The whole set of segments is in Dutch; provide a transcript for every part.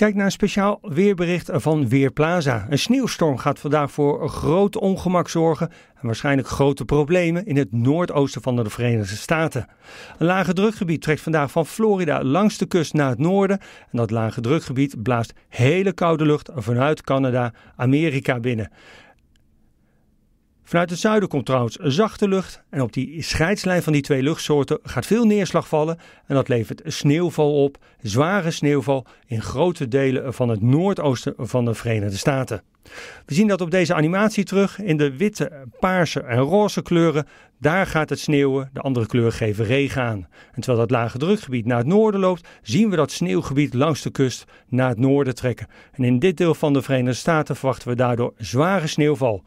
Kijk naar een speciaal weerbericht van Weerplaza. Een sneeuwstorm gaat vandaag voor groot ongemak zorgen en waarschijnlijk grote problemen in het noordoosten van de Verenigde Staten. Een lage drukgebied trekt vandaag van Florida langs de kust naar het noorden en dat lage drukgebied blaast hele koude lucht vanuit Canada Amerika binnen. Vanuit het zuiden komt trouwens zachte lucht en op die scheidslijn van die twee luchtsoorten gaat veel neerslag vallen en dat levert sneeuwval op, zware sneeuwval in grote delen van het noordoosten van de Verenigde Staten. We zien dat op deze animatie terug in de witte, paarse en roze kleuren. Daar gaat het sneeuwen, de andere kleuren geven regen aan. En terwijl dat lage drukgebied naar het noorden loopt, zien we dat sneeuwgebied langs de kust naar het noorden trekken. En in dit deel van de Verenigde Staten verwachten we daardoor zware sneeuwval.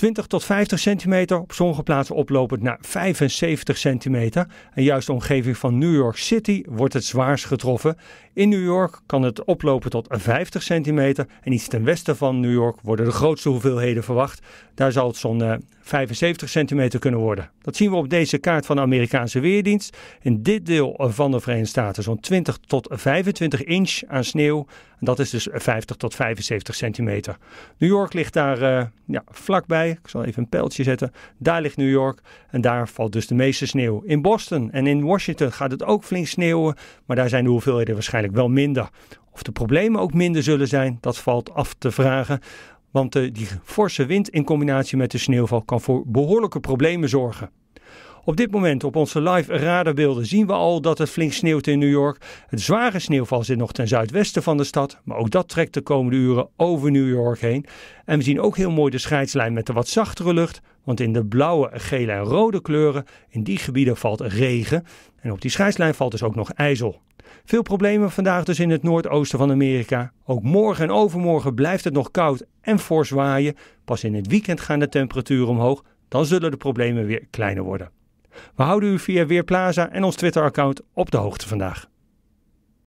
20 tot 50 centimeter, op sommige plaatsen oplopend naar 75 centimeter. En juist de omgeving van New York City wordt het zwaarst getroffen. In New York kan het oplopen tot 50 centimeter en iets ten westen van New York worden de grootste hoeveelheden verwacht. Daar zal het zo'n 75 eh, centimeter kunnen worden. Dat zien we op deze kaart van de Amerikaanse Weerdienst. In dit deel van de Verenigde Staten zo'n 20 tot 25 inch aan sneeuw en dat is dus 50 tot 75 centimeter. New York ligt daar uh, ja, vlakbij. Ik zal even een pijltje zetten. Daar ligt New York en daar valt dus de meeste sneeuw. In Boston en in Washington gaat het ook flink sneeuwen, maar daar zijn de hoeveelheden waarschijnlijk wel minder. Of de problemen ook minder zullen zijn, dat valt af te vragen. Want eh, die forse wind in combinatie met de sneeuwval kan voor behoorlijke problemen zorgen. Op dit moment op onze live radarbeelden zien we al dat het flink sneeuwt in New York. Het zware sneeuwval zit nog ten zuidwesten van de stad, maar ook dat trekt de komende uren over New York heen. En we zien ook heel mooi de scheidslijn met de wat zachtere lucht, want in de blauwe, gele en rode kleuren, in die gebieden valt regen. En op die scheidslijn valt dus ook nog ijzel. Veel problemen vandaag dus in het noordoosten van Amerika. Ook morgen en overmorgen blijft het nog koud en fors waaien. Pas in het weekend gaan de temperaturen omhoog. Dan zullen de problemen weer kleiner worden. We houden u via Weerplaza en ons Twitter-account op de hoogte vandaag.